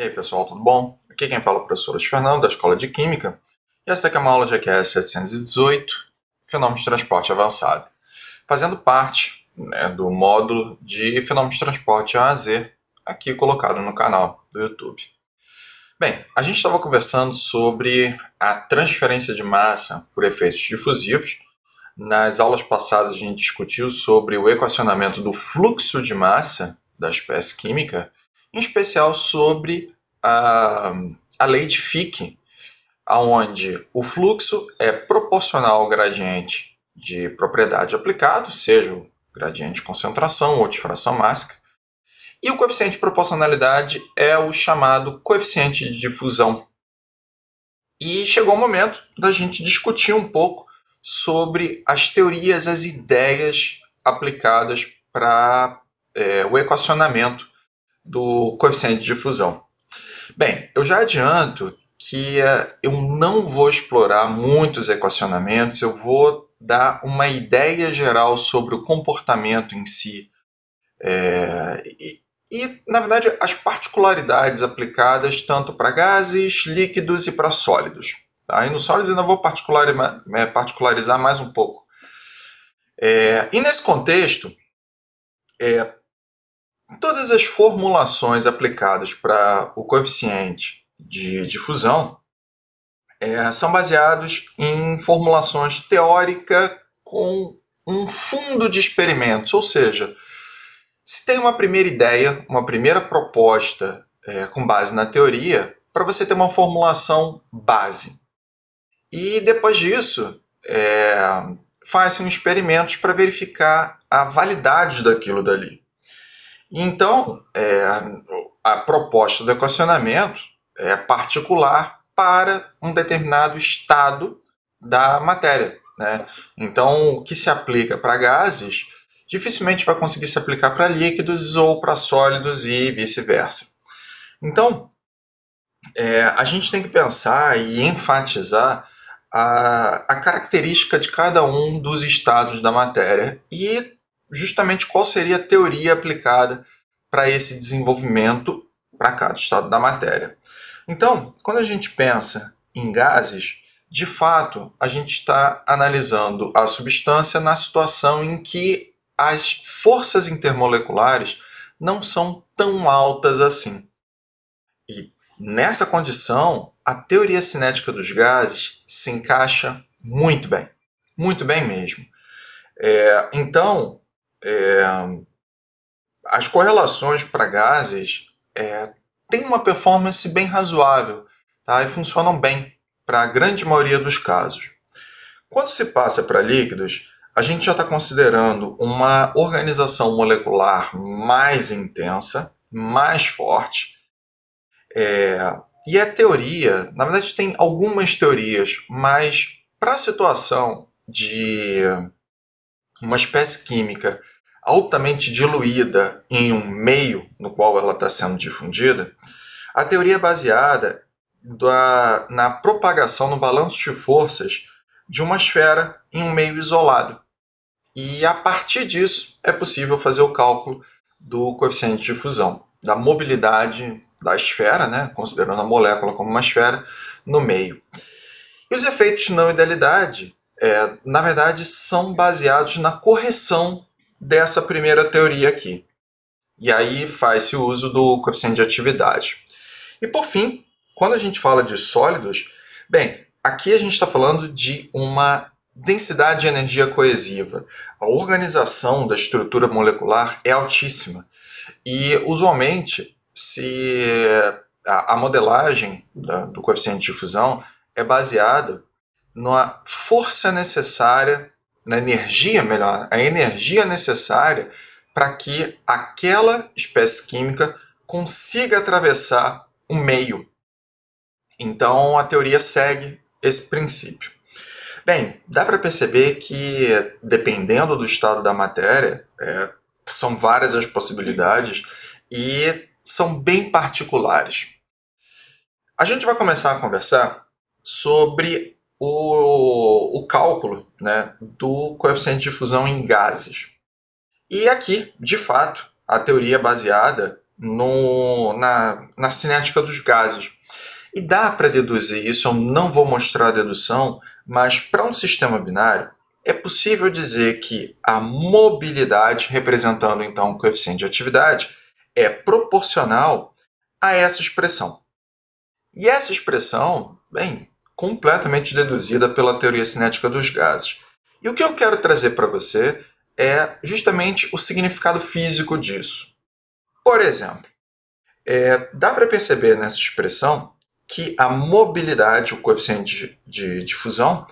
E aí pessoal, tudo bom? Aqui quem fala é o professor Luiz Fernando, da Escola de Química, e essa aqui é uma aula de EQS 718, Fenômenos de Transporte Avançado, fazendo parte né, do módulo de Fenômenos de Transporte A a Z, aqui colocado no canal do YouTube. Bem, a gente estava conversando sobre a transferência de massa por efeitos difusivos. Nas aulas passadas a gente discutiu sobre o equacionamento do fluxo de massa da espécie química em especial sobre a, a lei de Fick, aonde o fluxo é proporcional ao gradiente de propriedade aplicado, seja o gradiente de concentração ou de fração máxima, e o coeficiente de proporcionalidade é o chamado coeficiente de difusão. E chegou o momento da gente discutir um pouco sobre as teorias, as ideias aplicadas para é, o equacionamento do coeficiente de fusão. Bem, eu já adianto que uh, eu não vou explorar muitos equacionamentos, eu vou dar uma ideia geral sobre o comportamento em si. É, e, e, na verdade, as particularidades aplicadas tanto para gases, líquidos e para sólidos. Aí, tá? E nos sólidos eu ainda vou eh, particularizar mais um pouco. É, e nesse contexto, é, Todas as formulações aplicadas para o coeficiente de difusão é, são baseados em formulações teóricas com um fundo de experimentos, ou seja, se tem uma primeira ideia, uma primeira proposta é, com base na teoria, para você ter uma formulação base. E depois disso, é, faz-se um experimento para verificar a validade daquilo dali. Então, é, a proposta do equacionamento é particular para um determinado estado da matéria. Né? Então, o que se aplica para gases dificilmente vai conseguir se aplicar para líquidos ou para sólidos e vice-versa. Então, é, a gente tem que pensar e enfatizar a, a característica de cada um dos estados da matéria e justamente qual seria a teoria aplicada para esse desenvolvimento para cada estado da matéria. Então, quando a gente pensa em gases, de fato, a gente está analisando a substância na situação em que as forças intermoleculares não são tão altas assim. E nessa condição, a teoria cinética dos gases se encaixa muito bem, muito bem mesmo. É, então, é, as correlações para gases é, têm uma performance bem razoável tá? e funcionam bem para a grande maioria dos casos. Quando se passa para líquidos, a gente já está considerando uma organização molecular mais intensa, mais forte. É, e a é teoria, na verdade, tem algumas teorias, mas para a situação de uma espécie química altamente diluída em um meio no qual ela está sendo difundida, a teoria é baseada da, na propagação, no balanço de forças de uma esfera em um meio isolado. E a partir disso é possível fazer o cálculo do coeficiente de difusão, da mobilidade da esfera, né, considerando a molécula como uma esfera, no meio. E os efeitos de não idealidade, é, na verdade, são baseados na correção dessa primeira teoria aqui. E aí faz-se uso do coeficiente de atividade. E por fim, quando a gente fala de sólidos, bem, aqui a gente está falando de uma densidade de energia coesiva. A organização da estrutura molecular é altíssima. E usualmente se a, modelagem do coeficiente de fusão é baseada na força necessária na energia, melhor, a energia necessária para que aquela espécie química consiga atravessar o meio. Então a teoria segue esse princípio. Bem, dá para perceber que, dependendo do estado da matéria, é, são várias as possibilidades e são bem particulares. A gente vai começar a conversar sobre o, o cálculo né, do coeficiente de fusão em gases. E aqui, de fato, a teoria é baseada no, na, na cinética dos gases. E dá para deduzir isso, eu não vou mostrar a dedução, mas para um sistema binário, é possível dizer que a mobilidade, representando então o coeficiente de atividade, é proporcional a essa expressão. E essa expressão, bem, completamente deduzida pela teoria cinética dos gases. E o que eu quero trazer para você é justamente o significado físico disso. Por exemplo, é, dá para perceber nessa expressão que a mobilidade, o coeficiente de, difusão,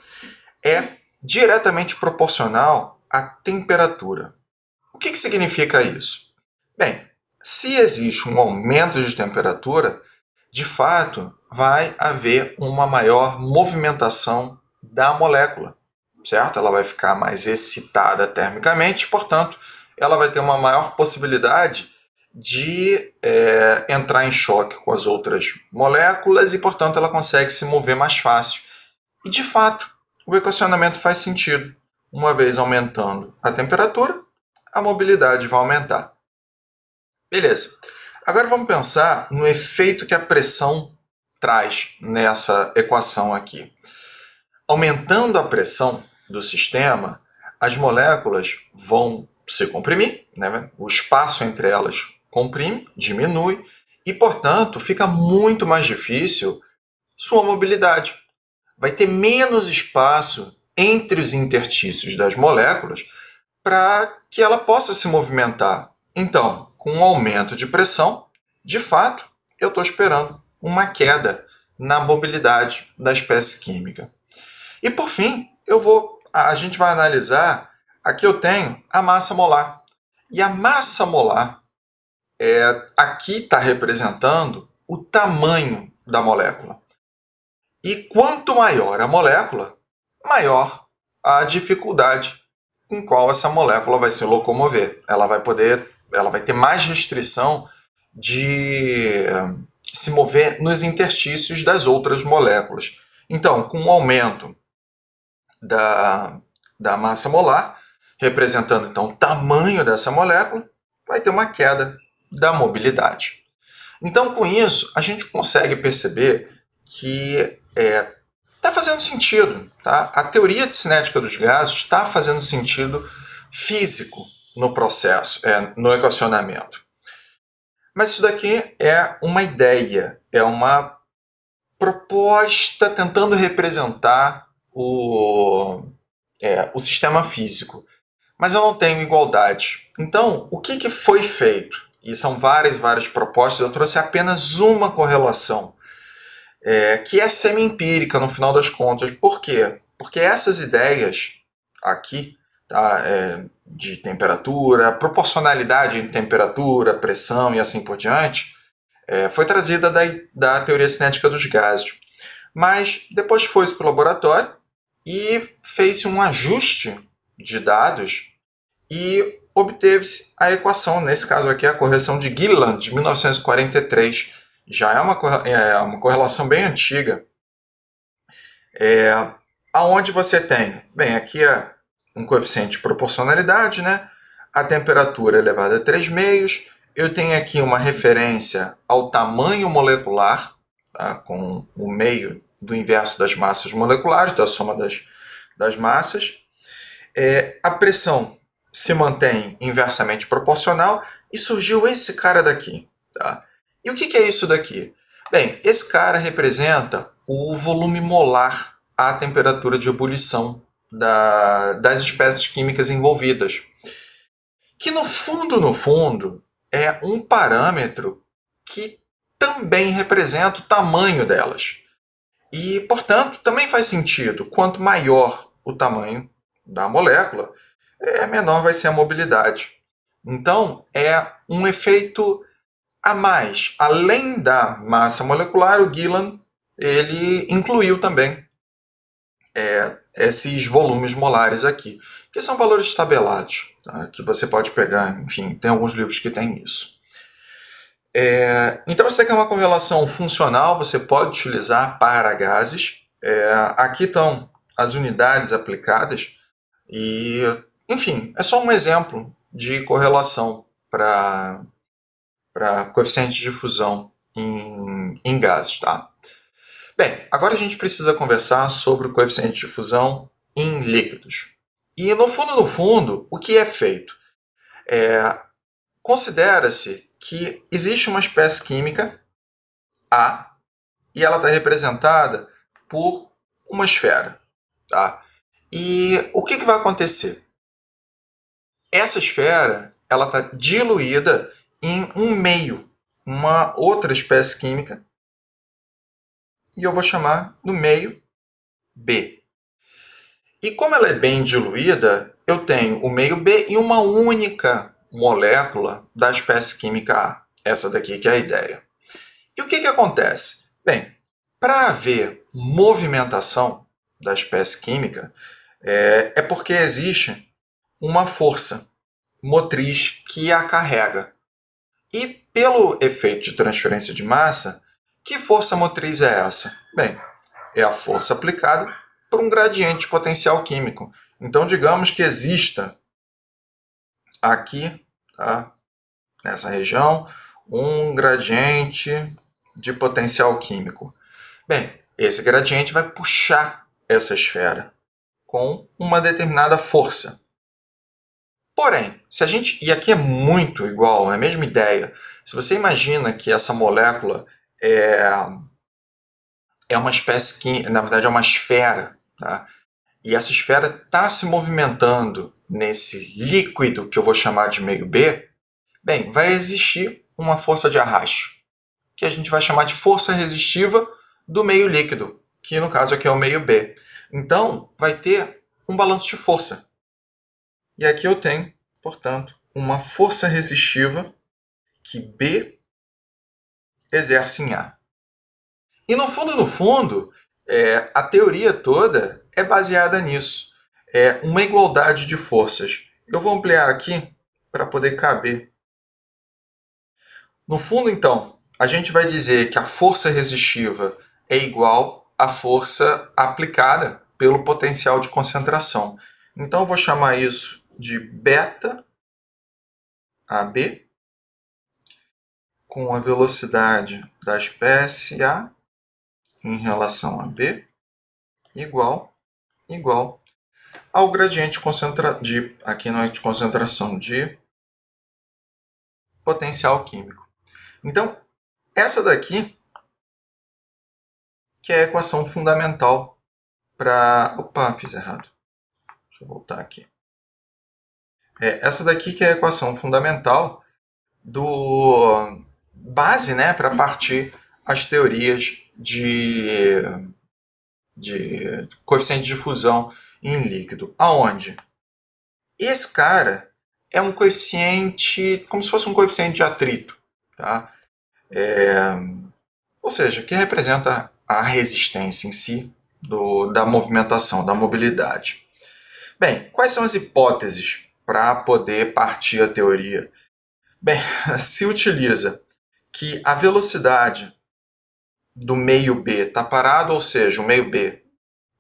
é diretamente proporcional à temperatura. O que, que significa isso? Bem, se existe um aumento de temperatura, de fato, vai haver uma maior movimentação da molécula, certo? Ela vai ficar mais excitada termicamente, portanto, ela vai ter uma maior possibilidade de é, entrar em choque com as outras moléculas e, portanto, ela consegue se mover mais fácil. E, de fato, o equacionamento faz sentido. Uma vez aumentando a temperatura, a mobilidade vai aumentar. Beleza. Agora vamos pensar no efeito que a pressão traz nessa equação aqui. Aumentando a pressão do sistema, as moléculas vão se comprimir, né? o espaço entre elas comprime, diminui, e, portanto, fica muito mais difícil sua mobilidade. Vai ter menos espaço entre os interstícios das moléculas para que ela possa se movimentar. Então, com um aumento de pressão, de fato, eu estou esperando uma queda na mobilidade da espécie química. E por fim, eu vou, a gente vai analisar, aqui eu tenho a massa molar. E a massa molar é, aqui está representando o tamanho da molécula. E quanto maior a molécula, maior a dificuldade com qual essa molécula vai se locomover. Ela vai poder, ela vai ter mais restrição de se mover nos interstícios das outras moléculas. Então, com o aumento da, da massa molar, representando então o tamanho dessa molécula, vai ter uma queda da mobilidade. Então, com isso, a gente consegue perceber que está é, tá fazendo sentido. Tá? A teoria de cinética dos gases está fazendo sentido físico no processo, é, no equacionamento. Mas isso daqui é uma ideia, é uma proposta tentando representar o, é, o sistema físico. Mas eu não tenho igualdade. Então, o que, que foi feito? E são várias, várias propostas, eu trouxe apenas uma correlação, é, que é semi-empírica no final das contas. Por quê? Porque essas ideias aqui tá? É, de temperatura, proporcionalidade entre temperatura, pressão e assim por diante, é, foi trazida da, da teoria cinética dos gases. Mas depois foi-se para o laboratório e fez-se um ajuste de dados e obteve-se a equação, nesse caso aqui a correção de Gilland, de 1943. Já é uma, é, é uma correlação bem antiga. É, aonde você tem? Bem, aqui é um coeficiente de proporcionalidade, né? A temperatura elevada a 3 meios. Eu tenho aqui uma referência ao tamanho molecular, tá? com o meio do inverso das massas moleculares, da soma das, das massas. É, a pressão se mantém inversamente proporcional e surgiu esse cara daqui. Tá? E o que, que é isso daqui? Bem, esse cara representa o volume molar à temperatura de ebulição da, das espécies químicas envolvidas. Que no fundo, no fundo, é um parâmetro que também representa o tamanho delas. E, portanto, também faz sentido. Quanto maior o tamanho da molécula, é menor vai ser a mobilidade. Então, é um efeito a mais. Além da massa molecular, o Gillan ele incluiu também é, esses volumes molares aqui, que são valores tabelados, tá? que você pode pegar, enfim, tem alguns livros que tem isso. É, então, você quer uma correlação funcional, você pode utilizar para gases. É, aqui estão as unidades aplicadas e, enfim, é só um exemplo de correlação para coeficiente de fusão em, em gases, tá? Bem, agora a gente precisa conversar sobre o coeficiente de fusão em líquidos. E no fundo, no fundo, o que é feito? É, Considera-se que existe uma espécie química, A, e ela está representada por uma esfera. Tá? E o que, que vai acontecer? Essa esfera ela está diluída em um meio, uma outra espécie química, e eu vou chamar no meio B. E como ela é bem diluída, eu tenho o meio B e uma única molécula da espécie química A. Essa daqui que é a ideia. E o que, que acontece? Bem, para haver movimentação da espécie química, é, é porque existe uma força motriz que a carrega. E pelo efeito de transferência de massa, que força motriz é essa? Bem, é a força aplicada por um gradiente potencial químico. Então, digamos que exista aqui, tá, nessa região, um gradiente de potencial químico. Bem, esse gradiente vai puxar essa esfera com uma determinada força. Porém, se a gente. E aqui é muito igual, é a mesma ideia. Se você imagina que essa molécula é, é uma espécie que, na verdade, é uma esfera. Tá? E essa esfera está se movimentando nesse líquido que eu vou chamar de meio B. Bem, vai existir uma força de arrasto, que a gente vai chamar de força resistiva do meio líquido, que no caso aqui é o meio B. Então, vai ter um balanço de força. E aqui eu tenho, portanto, uma força resistiva que B exercem A. E no fundo, no fundo, é, a teoria toda é baseada nisso. É uma igualdade de forças. Eu vou ampliar aqui para poder caber. No fundo, então, a gente vai dizer que a força resistiva é igual à força aplicada pelo potencial de concentração. Então, eu vou chamar isso de beta AB com a velocidade da espécie A em relação a B igual igual ao gradiente concentra de aqui não é de concentração de potencial químico. Então, essa daqui que é a equação fundamental para, opa, fiz errado. Deixa eu voltar aqui. É, essa daqui que é a equação fundamental do base né, para partir as teorias de, de coeficiente de fusão em líquido. Aonde? Esse cara é um coeficiente, como se fosse um coeficiente de atrito, tá? É, ou seja, que representa a resistência em si do, da movimentação, da mobilidade. Bem, quais são as hipóteses para poder partir a teoria? Bem, se utiliza que a velocidade do meio B está parado, ou seja, o meio B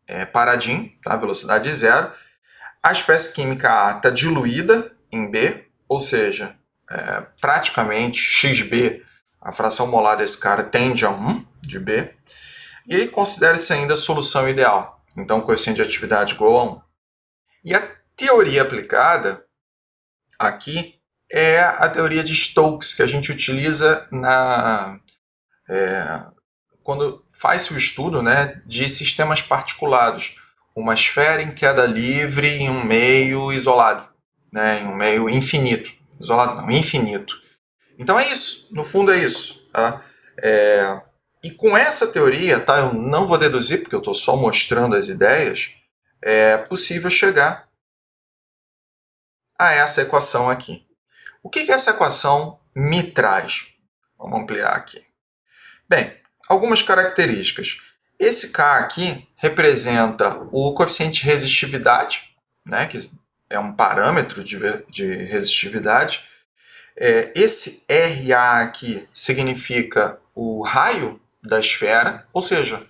é paradinho, tá? velocidade zero. A espécie química A está diluída em B, ou seja, é, praticamente XB, a fração molar desse cara tende a 1 de B. E aí considere-se ainda a solução ideal. Então, coeficiente de atividade igual a 1. E a teoria aplicada aqui é a teoria de Stokes, que a gente utiliza na, é, quando faz-se o estudo né, de sistemas particulados. Uma esfera em queda livre em um meio isolado, né, em um meio infinito. Isolado não, infinito. Então é isso, no fundo é isso. Tá? É, e com essa teoria, tá, eu não vou deduzir, porque eu estou só mostrando as ideias, é possível chegar a essa equação aqui. O que, que essa equação me traz? Vamos ampliar aqui. Bem, algumas características. Esse K aqui representa o coeficiente de resistividade, né, que é um parâmetro de, de resistividade. É, esse RA aqui significa o raio da esfera, ou seja,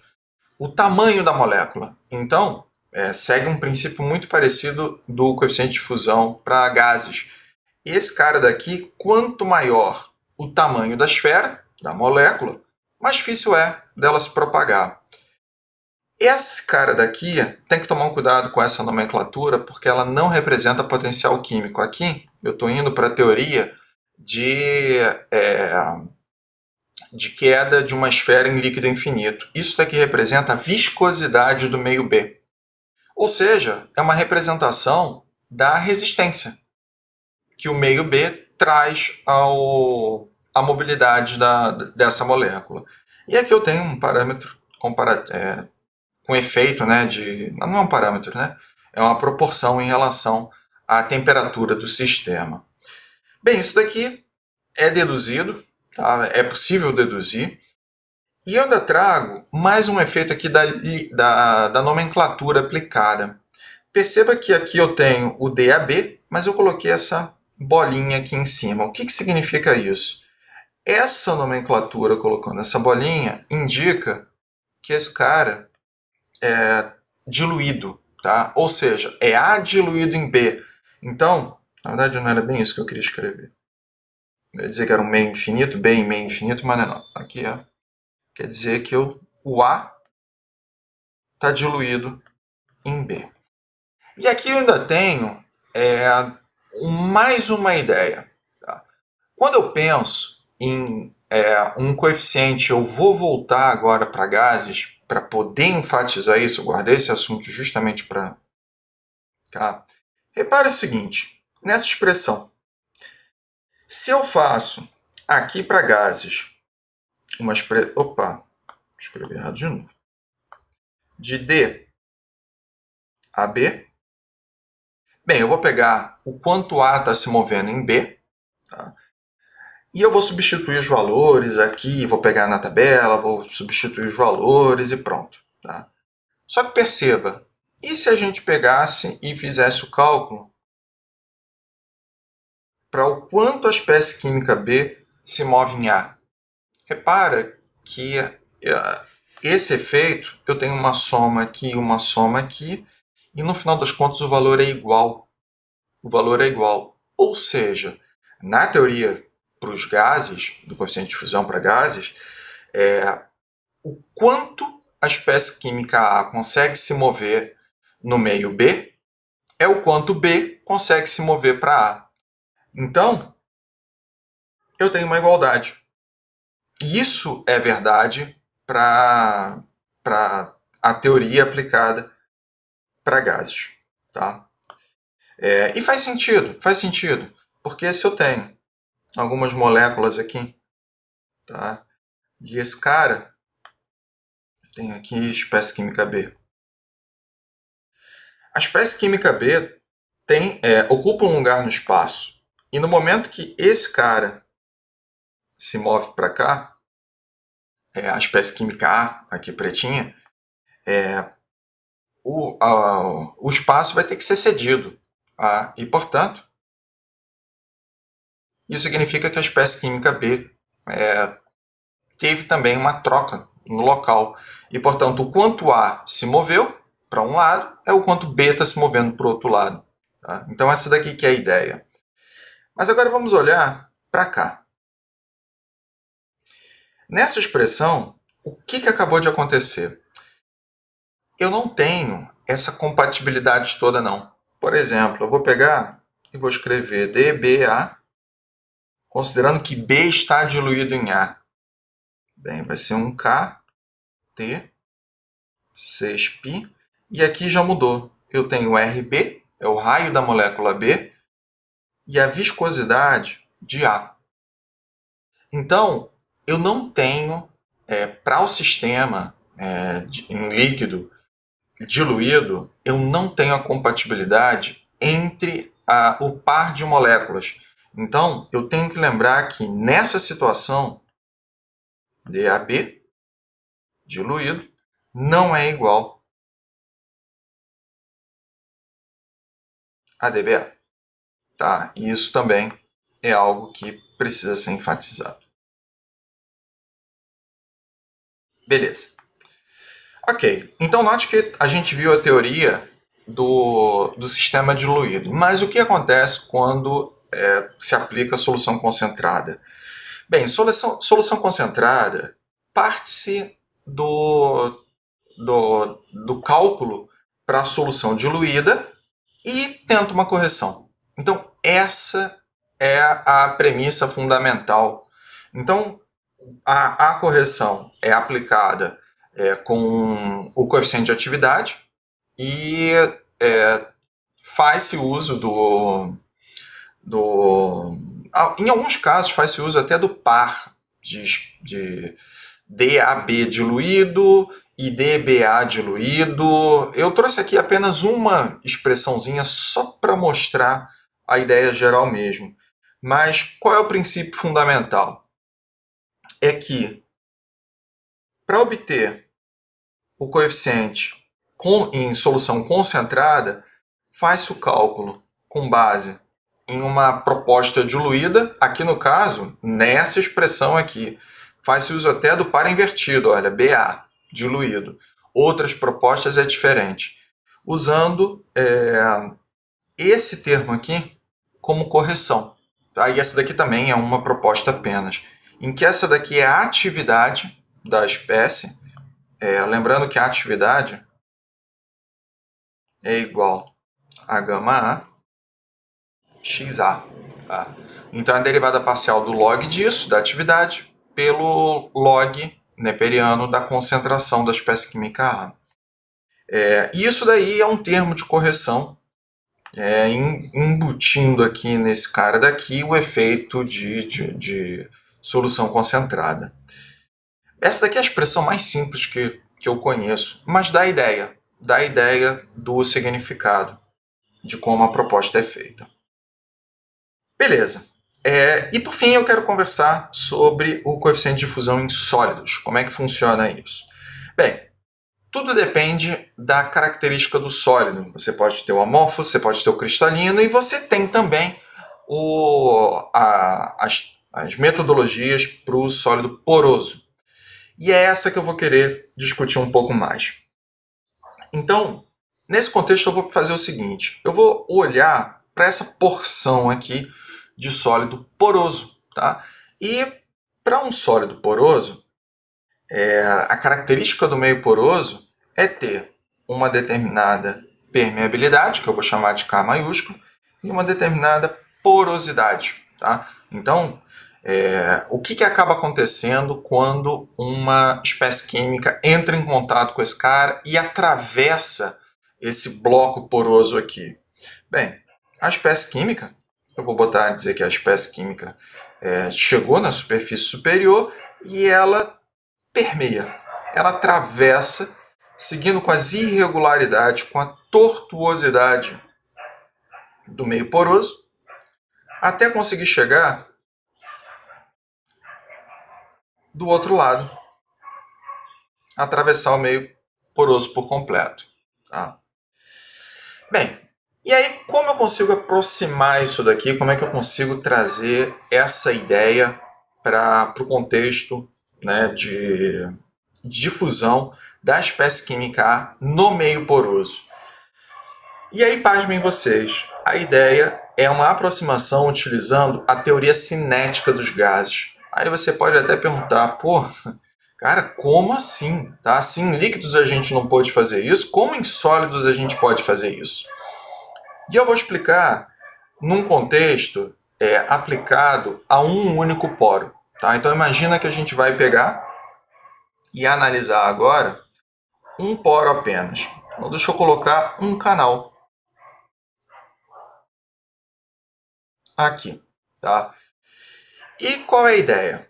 o tamanho da molécula. Então, é, segue um princípio muito parecido do coeficiente de fusão para gases esse cara daqui, quanto maior o tamanho da esfera, da molécula, mais difícil é dela se propagar. Esse cara daqui tem que tomar um cuidado com essa nomenclatura, porque ela não representa potencial químico. Aqui eu estou indo para a teoria de, é, de queda de uma esfera em líquido infinito. Isso daqui representa a viscosidade do meio B. Ou seja, é uma representação da resistência que o meio B traz ao, a mobilidade da, dessa molécula. E aqui eu tenho um parâmetro compara é, com efeito né, de. Não é um parâmetro, né? É uma proporção em relação à temperatura do sistema. Bem, isso daqui é deduzido, tá? é possível deduzir. E eu ainda trago mais um efeito aqui da, da, da, nomenclatura aplicada. Perceba que aqui eu tenho o DAB, mas eu coloquei essa bolinha aqui em cima. O que, que significa isso? Essa nomenclatura, colocando essa bolinha, indica que esse cara é diluído, tá? Ou seja, é A diluído em B. Então, na verdade não era bem isso que eu queria escrever. Eu ia dizer que era um meio infinito, B meio infinito, mas não, é não. Aqui é. Quer dizer que eu, o A está diluído em B. E aqui eu ainda tenho é, mais uma ideia. Tá? Quando eu penso em é, um coeficiente, eu vou voltar agora para gases para poder enfatizar isso, eu guardei esse assunto justamente para cá. Tá? Repare o seguinte, nessa expressão, se eu faço aqui para gases uma expressão, opa, escrevi errado de novo, de D a B, Bem, eu vou pegar o quanto A está se movendo em B, tá? e eu vou substituir os valores aqui, vou pegar na tabela, vou substituir os valores e pronto. Tá? Só que perceba, e se a gente pegasse e fizesse o cálculo para o quanto a espécie química B se move em A? Repara que eh, esse efeito, eu tenho uma soma aqui e uma soma aqui, e no final das contas o valor é igual. O valor é igual. Ou seja, na teoria para os gases, do coeficiente de fusão para gases, é o quanto a espécie química A consegue se mover no meio B é o quanto B consegue se mover para A. Então, eu tenho uma igualdade. E isso é verdade para a teoria aplicada para gases. Tá? É, e faz sentido, faz sentido, porque se eu tenho algumas moléculas aqui, tá? e esse cara tem aqui espécie química B. A espécie química B tem, é, ocupa um lugar no espaço, e no momento que esse cara se move para cá, é, a espécie química A, aqui pretinha, é, o, a, o espaço vai ter que ser cedido. A, tá? e, portanto, isso significa que a espécie química B é, teve também uma troca no local. E, portanto, o quanto A se moveu para um lado é o quanto B está se movendo para o outro lado. Tá? Então, essa daqui que é a ideia. Mas agora vamos olhar para cá. Nessa expressão, o que, que acabou de acontecer? eu não tenho essa compatibilidade toda não. Por exemplo, eu vou pegar e vou escrever DBA, considerando que B está diluído em A. Bem, vai ser um K, T, 6π, e aqui já mudou. Eu tenho RB, é o raio da molécula B, e a viscosidade de A. Então, eu não tenho é, para o sistema é, de, em líquido diluído, eu não tenho a compatibilidade entre a, o par de moléculas. Então, eu tenho que lembrar que nessa situação, DAB diluído não é igual a DBA. Tá? E isso também é algo que precisa ser enfatizado. Beleza. Ok, então note que a gente viu a teoria do, do sistema diluído, mas o que acontece quando é, se aplica a solução concentrada? Bem, solução, solução concentrada parte-se do, do, do cálculo para a solução diluída e tenta uma correção. Então, essa é a premissa fundamental. Então, a, a correção é aplicada é, com o coeficiente de atividade e é, faz-se uso do, do. Em alguns casos, faz-se uso até do par de, de DAB diluído e DBA diluído. Eu trouxe aqui apenas uma expressãozinha só para mostrar a ideia geral mesmo. Mas qual é o princípio fundamental? É que para obter o coeficiente com, em solução concentrada, faz o cálculo com base em uma proposta diluída, aqui no caso, nessa expressão aqui. Faz-se uso até do par invertido, olha, BA, diluído. Outras propostas é diferente. Usando é, esse termo aqui como correção. Tá? E essa daqui também é uma proposta apenas. Em que essa daqui é a atividade da espécie é, lembrando que a atividade é igual a γA xa. Tá? Então a derivada parcial do log disso, da atividade, pelo log neperiano da concentração da espécie química A. É, isso daí é um termo de correção, é, embutindo aqui nesse cara daqui o efeito de, de, de solução concentrada. Essa daqui é a expressão mais simples que, que eu conheço, mas dá ideia, dá ideia do significado, de como a proposta é feita. Beleza. É, e por fim, eu quero conversar sobre o coeficiente de fusão em sólidos. Como é que funciona isso? Bem, tudo depende da característica do sólido. Você pode ter o amorfo, você pode ter o cristalino e você tem também o, a, as, as metodologias para o sólido poroso. E é essa que eu vou querer discutir um pouco mais. Então, nesse contexto, eu vou fazer o seguinte: eu vou olhar para essa porção aqui de sólido poroso, tá? E para um sólido poroso, é, a característica do meio poroso é ter uma determinada permeabilidade, que eu vou chamar de K maiúsculo, e uma determinada porosidade. Tá? Então, é, o que, que acaba acontecendo quando uma espécie química entra em contato com esse cara e atravessa esse bloco poroso aqui? Bem, a espécie química, eu vou botar dizer que a espécie química é, chegou na superfície superior e ela permeia, ela atravessa, seguindo com as irregularidades, com a tortuosidade do meio poroso, até conseguir chegar do outro lado, atravessar o meio poroso por completo. Tá? Bem, e aí como eu consigo aproximar isso daqui? Como é que eu consigo trazer essa ideia para o contexto né, de, de difusão da espécie química A no meio poroso? E aí, pasmem vocês, a ideia é uma aproximação utilizando a teoria cinética dos gases, Aí você pode até perguntar, pô, cara, como assim? Tá? Se assim em líquidos a gente não pode fazer isso, como em sólidos a gente pode fazer isso? E eu vou explicar num contexto é, aplicado a um único poro. Tá? Então imagina que a gente vai pegar e analisar agora um poro apenas. Então, deixa eu colocar um canal aqui, tá? E qual é a ideia?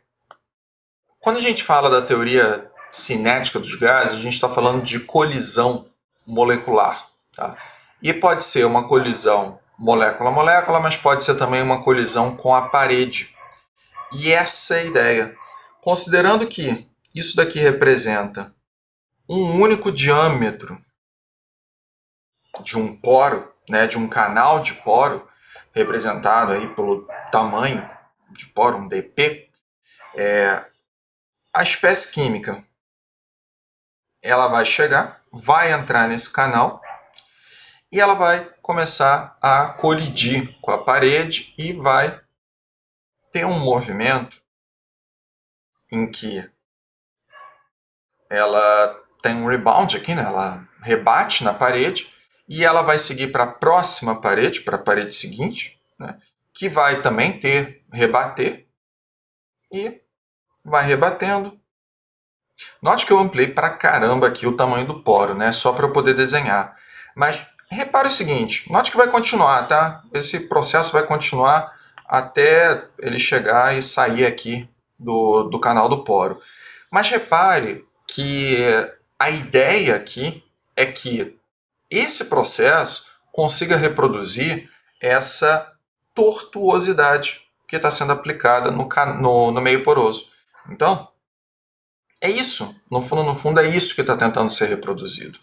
Quando a gente fala da teoria cinética dos gases, a gente está falando de colisão molecular. Tá? E pode ser uma colisão molécula a molécula, mas pode ser também uma colisão com a parede. E essa é a ideia. Considerando que isso daqui representa um único diâmetro de um poro, né, de um canal de poro, representado aí pelo tamanho de um DP, é, a espécie química ela vai chegar, vai entrar nesse canal e ela vai começar a colidir com a parede e vai ter um movimento em que ela tem um rebound aqui, né? ela rebate na parede e ela vai seguir para a próxima parede, para a parede seguinte, né? que vai também ter rebater e vai rebatendo. Note que eu ampliei para caramba aqui o tamanho do poro, né? Só para eu poder desenhar. Mas repare o seguinte, note que vai continuar, tá? Esse processo vai continuar até ele chegar e sair aqui do, do canal do poro. Mas repare que a ideia aqui é que esse processo consiga reproduzir essa tortuosidade que está sendo aplicada no, no, no, meio poroso. Então, é isso. No fundo, no fundo é isso que está tentando ser reproduzido.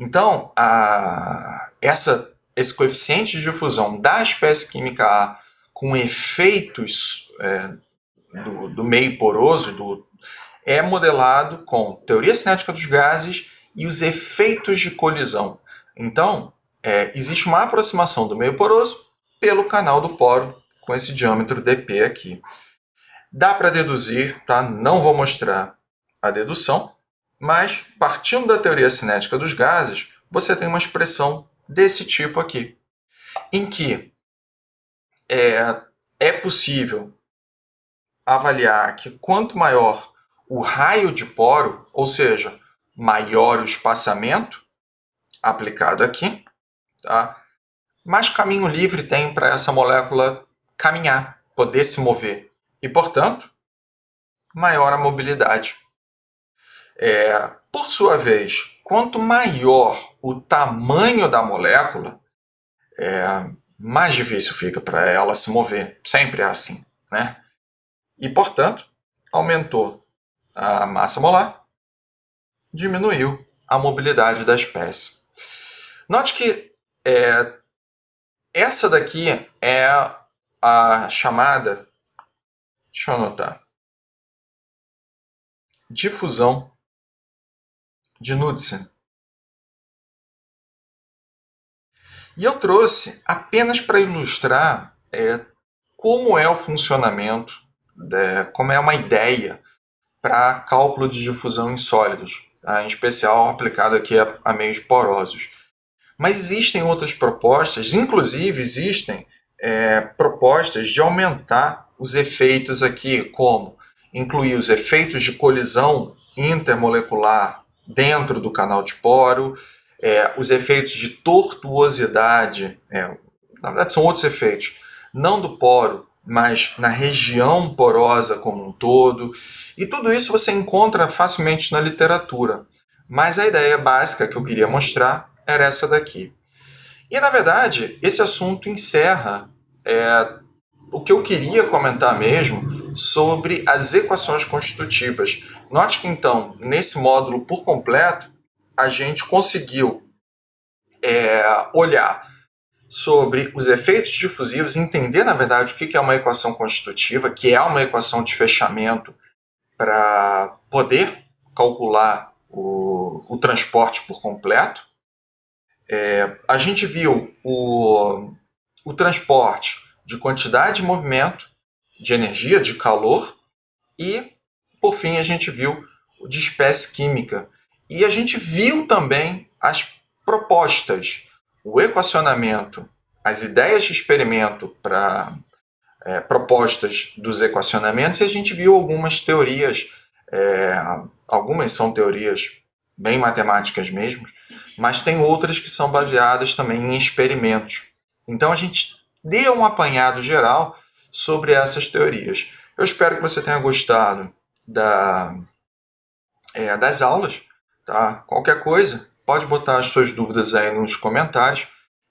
Então, a, essa, esse coeficiente de difusão da espécie química A com efeitos é, do, do meio poroso do, é modelado com teoria cinética dos gases e os efeitos de colisão. Então, é, existe uma aproximação do meio poroso pelo canal do poro com esse diâmetro dp aqui. Dá para deduzir, tá? Não vou mostrar a dedução, mas partindo da teoria cinética dos gases, você tem uma expressão desse tipo aqui, em que é, é possível avaliar que quanto maior o raio de poro, ou seja, maior o espaçamento aplicado aqui, tá? mais caminho livre tem para essa molécula caminhar, poder se mover. E, portanto, maior a mobilidade. É, por sua vez, quanto maior o tamanho da molécula, é, mais difícil fica para ela se mover. Sempre é assim. Né? E, portanto, aumentou a massa molar, diminuiu a mobilidade da espécie. Note que é, essa daqui é a chamada, deixa eu anotar, difusão de Knudsen. E eu trouxe apenas para ilustrar é, como é o funcionamento, de, como é uma ideia para cálculo de difusão em sólidos, tá? em especial aplicado aqui a, a meios porosos. Mas existem outras propostas, inclusive existem é, propostas de aumentar os efeitos aqui, como incluir os efeitos de colisão intermolecular dentro do canal de poro, é, os efeitos de tortuosidade, é, na verdade são outros efeitos, não do poro, mas na região porosa como um todo. E tudo isso você encontra facilmente na literatura. Mas a ideia básica que eu queria mostrar era essa daqui. E, na verdade, esse assunto encerra é, o que eu queria comentar mesmo sobre as equações constitutivas. Note que, então, nesse módulo por completo, a gente conseguiu é, olhar sobre os efeitos difusivos, entender, na verdade, o que é uma equação constitutiva, que é uma equação de fechamento para poder calcular o, o transporte por completo. É, a gente viu o, o transporte de quantidade de movimento, de energia, de calor e, por fim, a gente viu de espécie química. E a gente viu também as propostas, o equacionamento, as ideias de experimento para é, propostas dos equacionamentos, e a gente viu algumas teorias, é, algumas são teorias bem matemáticas mesmo, mas tem outras que são baseadas também em experimentos. Então a gente deu um apanhado geral sobre essas teorias. Eu espero que você tenha gostado da, é, das aulas. Tá? Qualquer coisa, pode botar as suas dúvidas aí nos comentários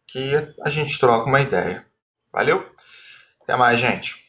que a gente troca uma ideia. Valeu? Até mais, gente.